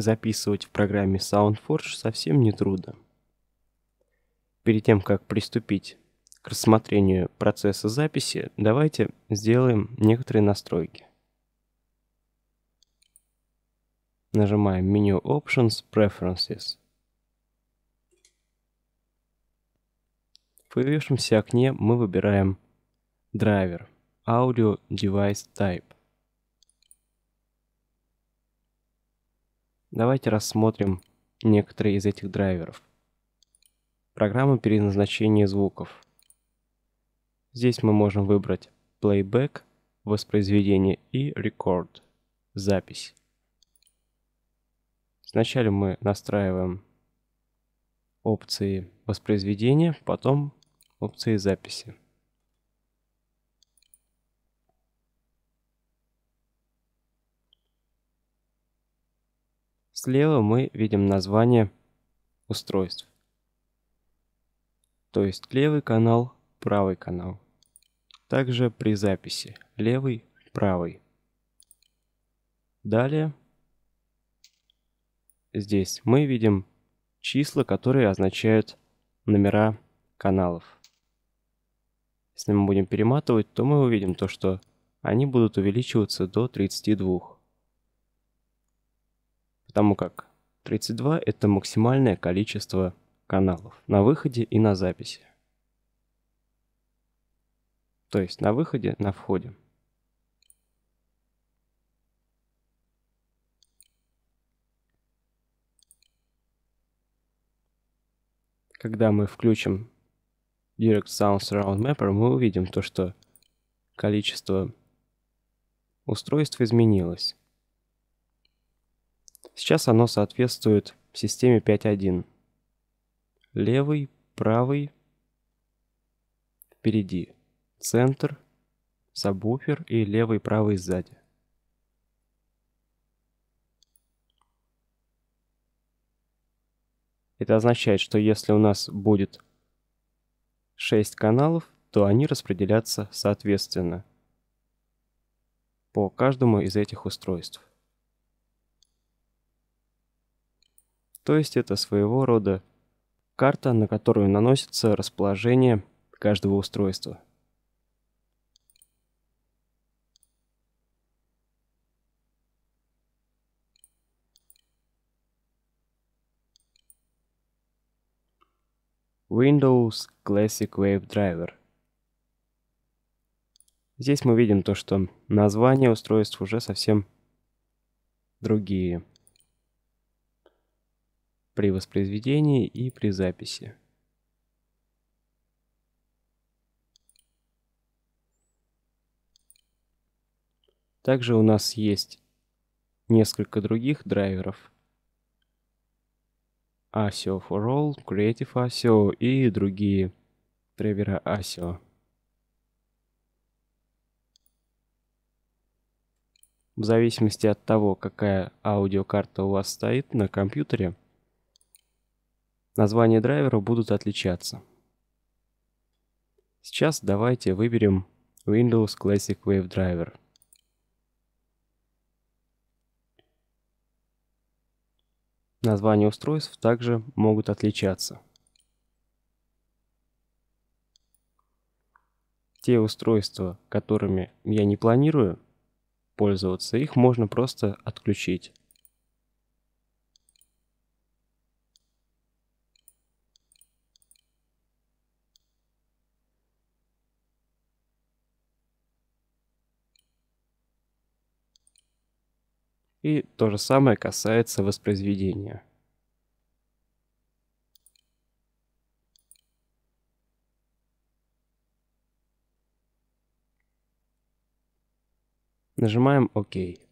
Записывать в программе SoundForge совсем не трудно. Перед тем, как приступить к рассмотрению процесса записи, давайте сделаем некоторые настройки. Нажимаем меню Options Preferences. В появившемся окне мы выбираем драйвер Audio Device Type. Давайте рассмотрим некоторые из этих драйверов. Программа переназначения звуков. Здесь мы можем выбрать Playback, воспроизведение и Record, запись. Сначала мы настраиваем опции воспроизведения, потом опции записи. Слева мы видим название устройств. То есть левый канал, правый канал. Также при записи левый, правый. Далее здесь мы видим числа, которые означают номера каналов. Если мы будем перематывать, то мы увидим то, что они будут увеличиваться до 32 потому как 32 — это максимальное количество каналов на выходе и на записи. То есть на выходе, на входе. Когда мы включим Direct Sound Surround Mapper, мы увидим то, что количество устройств изменилось. Сейчас оно соответствует системе 5.1. Левый, правый, впереди, центр, сабвуфер и левый, правый сзади. Это означает, что если у нас будет 6 каналов, то они распределятся соответственно по каждому из этих устройств. То есть это своего рода карта, на которую наносится расположение каждого устройства. Windows Classic Wave Driver. Здесь мы видим то, что названия устройств уже совсем другие при воспроизведении и при записи. Также у нас есть несколько других драйверов. ASIO for All, Creative ASIO и другие драйвера ASIO. В зависимости от того, какая аудиокарта у вас стоит на компьютере – Названия драйверов будут отличаться. Сейчас давайте выберем Windows Classic Wave Driver. Названия устройств также могут отличаться. Те устройства, которыми я не планирую пользоваться, их можно просто отключить. И то же самое касается воспроизведения. Нажимаем ОК. OK.